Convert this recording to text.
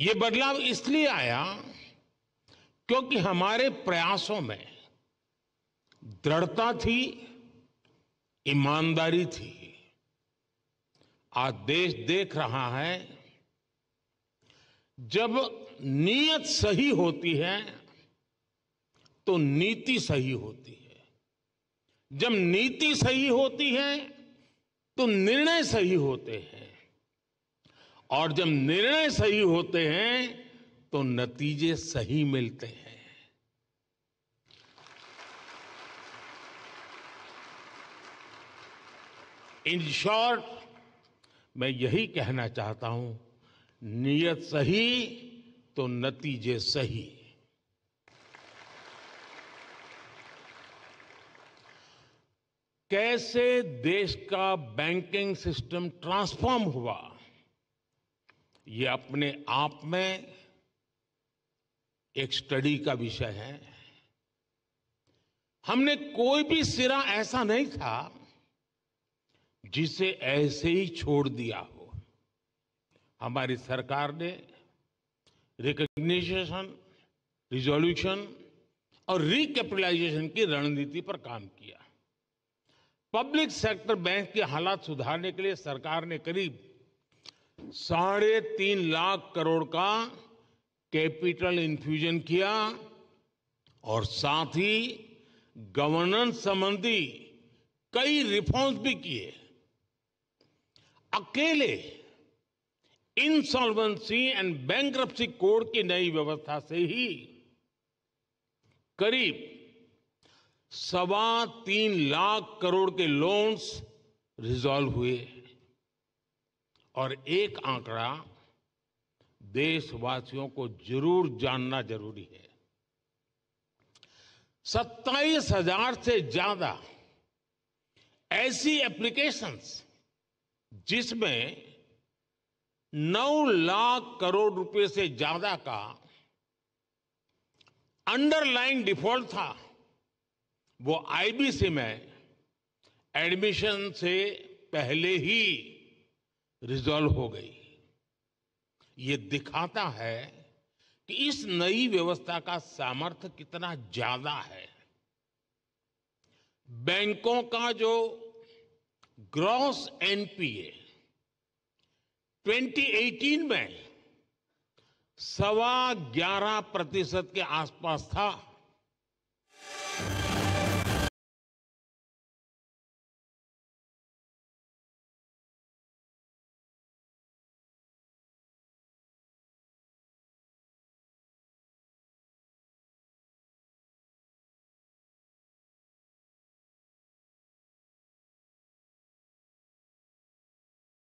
ये बदलाव इसलिए आया क्योंकि हमारे प्रयासों में दृढ़ता थी ईमानदारी थी आज देश देख रहा है जब नीयत सही होती है तो नीति सही होती है जब नीति सही होती है तो निर्णय सही होते हैं और जब निर्णय सही होते हैं तो नतीजे सही मिलते हैं इन शॉर्ट मैं यही कहना चाहता हूं नियत सही तो नतीजे सही कैसे देश का बैंकिंग सिस्टम ट्रांसफॉर्म हुआ ये अपने आप में एक स्टडी का विषय है हमने कोई भी सिरा ऐसा नहीं था जिसे ऐसे ही छोड़ दिया हो हमारी सरकार ने रिकग्निशन रिजोल्यूशन और रिकैपिटलाइजेशन की रणनीति पर काम किया पब्लिक सेक्टर बैंक के हालात सुधारने के लिए सरकार ने करीब साढ़े तीन लाख करोड़ का कैपिटल इन्फ्यूजन किया और साथ ही गवर्नेंस संबंधी कई रिफॉर्म्स भी किए अकेले इंसॉल्वेंसी एंड बैंक कोड की नई व्यवस्था से ही करीब सवा तीन लाख करोड़ के लोन्स रिजॉल्व हुए और एक आंकड़ा देशवासियों को जरूर जानना जरूरी है सत्ताईस हजार से ज्यादा ऐसी एप्लीकेशंस जिसमें नौ लाख करोड़ रुपए से ज्यादा का अंडरलाइन डिफॉल्ट था वो आईबीसी में एडमिशन से पहले ही रिजॉल्व हो गई ये दिखाता है कि इस नई व्यवस्था का सामर्थ्य कितना ज्यादा है बैंकों का जो ग्रॉस एनपीए 2018 में सवा ग्यारह प्रतिशत के आसपास था